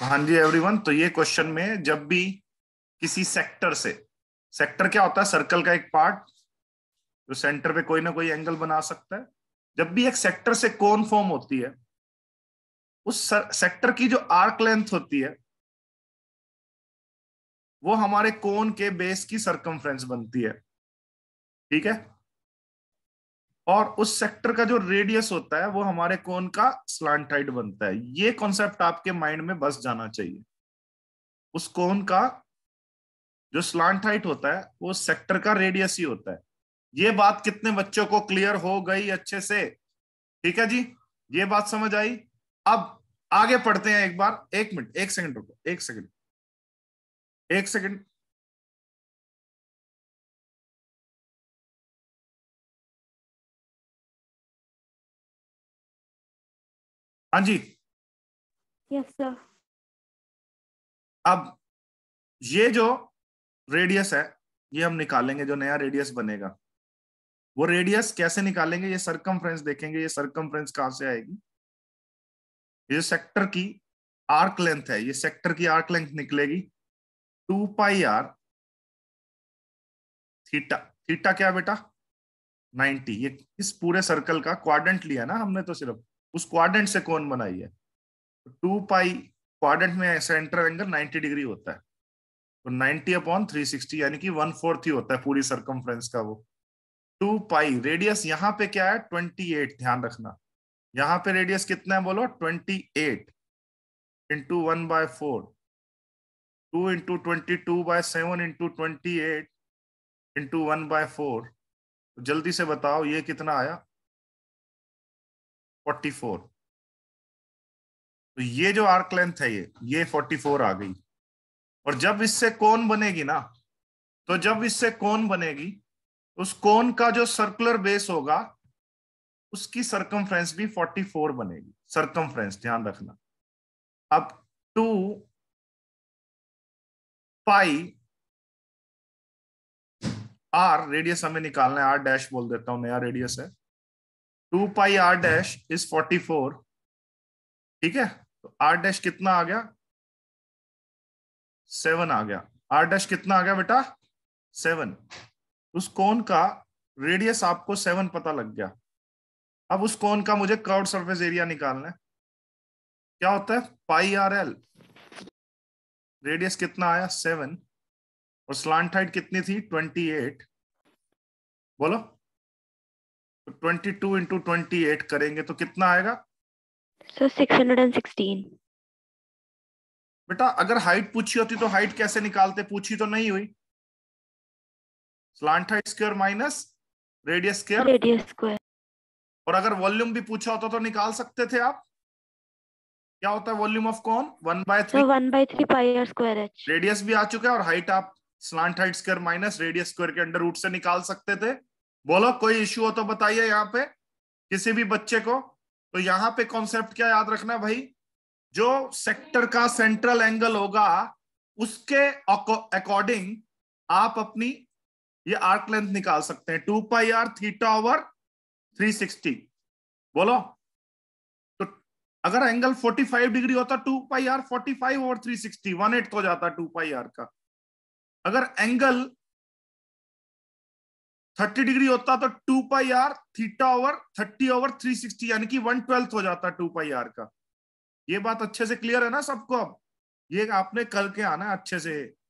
हाँ जी एवरीवन तो ये क्वेश्चन में जब भी किसी सेक्टर से सेक्टर क्या होता है सर्कल का एक पार्ट जो तो सेंटर पे कोई ना कोई एंगल बना सकता है जब भी एक सेक्टर से कोन फॉर्म होती है उस सेक्टर की जो आर्क लेंथ होती है वो हमारे कोन के बेस की सरकमफ्रेंस बनती है ठीक है और उस सेक्टर का जो रेडियस होता है वो हमारे कोन का स्लांट हाइट बनता है ये कॉन्सेप्ट आपके माइंड में बस जाना चाहिए उस कोन का जो स्लांट हाइट होता है वो सेक्टर का रेडियस ही होता है ये बात कितने बच्चों को क्लियर हो गई अच्छे से ठीक है जी ये बात समझ आई अब आगे पढ़ते हैं एक बार एक मिनट एक सेकंड रुको एक सेकंड एक सेकंड हाँ जी यस सर अब ये जो रेडियस है ये हम निकालेंगे जो नया रेडियस बनेगा वो रेडियस कैसे निकालेंगे ये सरकम देखेंगे ये सरकमफ्रेंस कहां से आएगी ये सेक्टर की आर्क लेंथ है ये सेक्टर की आर्क लेंथ निकलेगी two pi R theta theta क्या बेटा 90 ये इस पूरे सर्कल का क्वाड्रेंट लिया ना हमने तो सिर्फ उस क्वाड्रेंट से कौन बनाई है टू पाई क्वाड्रेंट में सेंटर एंगल 90 डिग्री होता है तो 90 अपॉन 360 यानी कि वन फोर्थ ही होता है पूरी सरकमफ्रेंस का वो टू पाई रेडियस यहाँ पे क्या है 28 ध्यान रखना यहाँ पे रेडियस कितना है बोलो 28 eight into one by four two into twenty two by seven into twenty eight into one by four जल्दी से बताओ ये कितना आया फोर्टी फोर तो ये जो आर्क लेंथ है ये ये फोर्टी फोर आ गई और जब इससे कौन बनेगी ना तो जब इससे कौन बनेगी उस कौन का जो सर्कुलर बेस होगा उसकी सर्कमफ्रेंस भी 44 बनेगी सर्कमफ्रेंस ध्यान रखना अब टू पाई आर रेडियस हमें निकालना है आर डैश बोल देता हूं नया रेडियस है two pi R dash is forty four ठीक है तो आर डैश कितना आ गया सेवन आ गया आर डैश कितना आ गया बेटा सेवन उस कोन का रेडियस आपको सेवन पता लग गया अब उस कोन का मुझे क्राउड सरफेस एरिया निकालना है क्या होता है पाई आर एल रेडियस कितना आया सेवन और स्लांट हाइट कितनी थी ट्वेंटी एट बोलो twenty two into twenty eight करेंगे तो कितना आएगा sir six hundred and sixteen बेटा अगर हाइट पूछी होती तो हाइट कैसे निकालते पूछी तो नहीं हुई slant height square minus radius square radius square और अगर वॉल्यूम भी पूछा होता तो निकाल सकते थे आप क्या होता है volume of cone one by three one by three pi square H radius भी आ चुका है और हाइट आप slant height square minus radius square के अंडर रूट से निकाल सकते थे बोलो कोई इश्यू हो तो बताइए यहाँ पे किसी भी बच्चे को तो यहाँ पे कॉन्सेप्ट क्या याद रखना भाई जो सेक्टर का सेंट्रल एंगल होगा उसके अकॉर्डिंग आप अपनी ये आर्क लेंथ निकाल सकते हैं two pi R theta over three sixty बोलो तो अगर एंगल फोर्टी फाइव डिग्री होता two pi R forty five over three sixty one eight हो जाता टू पाई आर का अगर एंगल थर्टी डिग्री होता तो two pi R theta over thirty over three sixty यानी कि वन ट्वेल्थ हो जाता टू पाई आर का ये बात अच्छे से क्लियर है ना सबको अब ये आपने करके आना अच्छे से